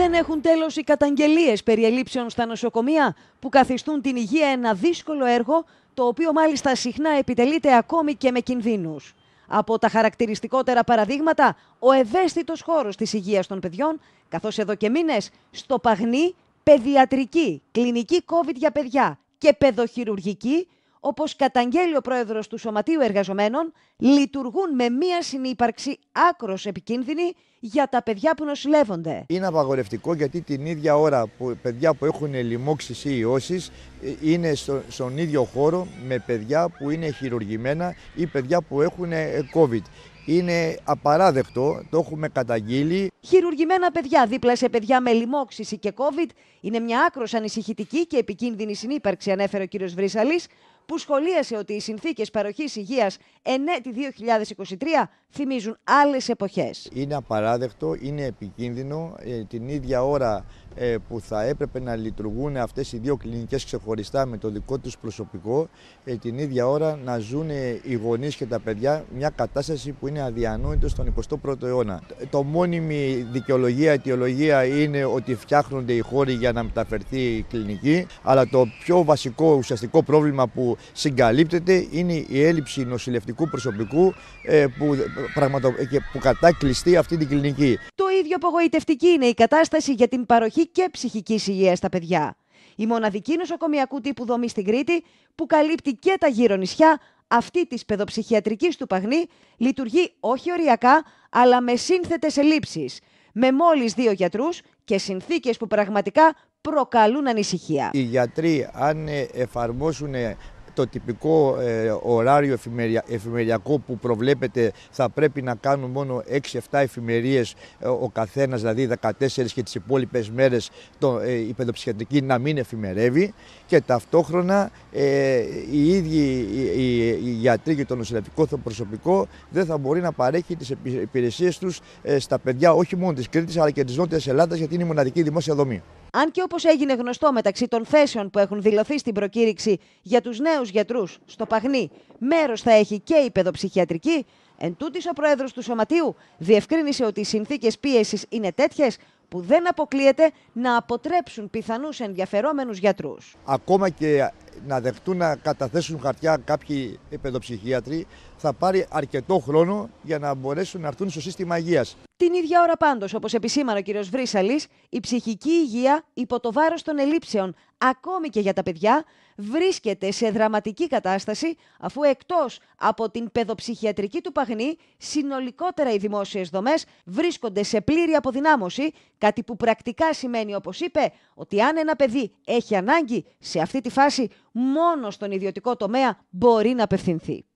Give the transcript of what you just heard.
Δεν έχουν τέλος οι καταγγελίες περί στα νοσοκομεία που καθιστούν την υγεία ένα δύσκολο έργο το οποίο μάλιστα συχνά επιτελείται ακόμη και με κινδύνους. Από τα χαρακτηριστικότερα παραδείγματα, ο ευαίσθητος χώρος της υγείας των παιδιών, καθώς εδώ και μήνες στο Παγνή, παιδιατρική, κλινική COVID για παιδιά και παιδοχειρουργική όπως καταγγέλει ο πρόεδρος του Σωματείου Εργαζομένων, λειτουργούν με μία συνύπαρξη άκρος επικίνδυνη για τα παιδιά που νοσηλεύονται. Είναι απαγορευτικό γιατί την ίδια ώρα που παιδιά που έχουν λοιμώξεις ή ιώσεις ε, είναι στο, στον ίδιο χώρο με παιδιά που είναι χειρουργημένα ή παιδιά που έχουν ε, COVID. Είναι απαράδεκτο, το έχουμε καταγγείλει. Χειρουργημένα παιδιά δίπλα σε παιδιά με λοιμόξηση και COVID είναι μια άκρος ανησυχητική και επικίνδυνη συνύπαρξη, ανέφερε ο κ. Βρύσαλης, που σχολίασε ότι οι συνθήκες παροχής υγείας ενέτη 2023 θυμίζουν άλλες εποχές. Είναι απαράδεκτο, είναι επικίνδυνο. Ε, την ίδια ώρα ε, που θα έπρεπε να λειτουργούν αυτές οι δύο κλινικές ξεχωριστά με το δικό τους προσωπικό ε, την ίδια ώρα να ζουν οι γονείς και τα παιδιά μια κατάσταση που είναι αδιανόητο στον 21ο αιώνα. Το μόνιμη δικαιολογία, αιτιολογία είναι ότι φτιάχνονται οι χώροι για να μεταφερθεί η κλινική αλλά το πιο βασικό ουσιαστικό πρόβλημα που συγκαλύπτεται είναι η έλλειψη νοσηλευτικού προσωπικού ε, που, πραγματο... που κατάκλειστεί αυτή την κλινική ίδιο απογοητευτική είναι η κατάσταση για την παροχή και ψυχική υγεία στα παιδιά. Η μοναδική νοσοκομιακού τύπου δομή στην Κρήτη, που καλύπτει και τα γύρω νησιά, αυτή της παιδοψυχιατρικής του Παγνή, λειτουργεί όχι οριακά, αλλά με σύνθετες ελλείψεις, με μόλις δύο γιατρούς και συνθήκες που πραγματικά προκαλούν ανησυχία. Οι γιατροί αν εφαρμόσουν το τυπικό ε, ωράριο εφημεριακό που προβλέπεται θα πρέπει να κάνουν μόνο 6-7 εφημερίες ε, ο καθένας, δηλαδή 14 και τις υπόλοιπες μέρες το, ε, η παιδοψυχιατρική να μην εφημερεύει και ταυτόχρονα ε, οι ίδιοι οι, οι, οι γιατροί και το νοσηλευτικό το προσωπικό δεν θα μπορεί να παρέχει τις υπηρεσίες τους στα παιδιά όχι μόνο της Κρήτης αλλά και της Νότιας Ελλάδας γιατί είναι η μοναδική δημόσια δομή. Αν και όπως έγινε γνωστό μεταξύ των θέσεων που έχουν δηλωθεί στην προκήρυξη για τους νέους γιατρούς στο παγνί, μέρος θα έχει και η παιδοψυχιατρική, εν ο πρόεδρος του Σωματείου διευκρίνησε ότι οι συνθήκες πίεσης είναι τέτοιες που δεν αποκλείεται να αποτρέψουν πιθανούς ενδιαφερόμενους γιατρούς. Ακόμα και να δεχτούν να καταθέσουν χαρτιά κάποιοι παιδοψυχίατροι, θα πάρει αρκετό χρόνο για να μπορέσουν να έρθουν στο σύστημα υγείας. Την ίδια ώρα πάντως, όπως επισήμανε ο κ. Βρύσαλης, η ψυχική υγεία υπό το βάρος των ελήψεων ακόμη και για τα παιδιά, βρίσκεται σε δραματική κατάσταση, αφού εκτός από την παιδοψυχιατρική του παγνή, συνολικότερα οι δημόσιες δομές βρίσκονται σε πλήρη αποδυνάμωση, κάτι που πρακτικά σημαίνει, όπως είπε, ότι αν ένα παιδί έχει ανάγκη, σε αυτή τη φάση μόνο στον ιδιωτικό τομέα μπορεί να απευθυνθεί.